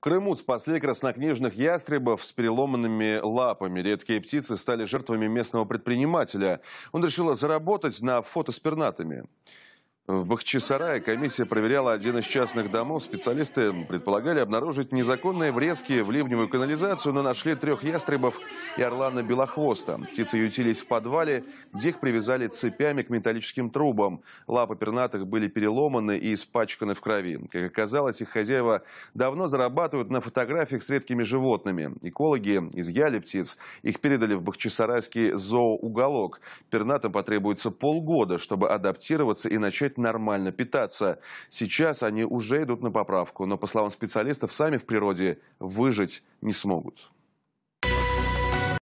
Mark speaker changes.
Speaker 1: Крыму спасли краснокнижных ястребов с переломанными лапами. Редкие птицы стали жертвами местного предпринимателя. Он решил заработать на фото с пернатыми. В Бахчисарае комиссия проверяла один из частных домов. Специалисты предполагали обнаружить незаконные врезки в ливневую канализацию, но нашли трех ястребов и орлана белохвоста. Птицы ютились в подвале, где их привязали цепями к металлическим трубам. Лапы пернатых были переломаны и испачканы в крови. Как оказалось, их хозяева давно зарабатывают на фотографиях с редкими животными. Экологи изъяли птиц, их передали в бахчисарайский зооуголок. Пернатам потребуется полгода, чтобы адаптироваться и начать нормально питаться. Сейчас они уже идут на поправку, но, по словам специалистов, сами в природе выжить не смогут.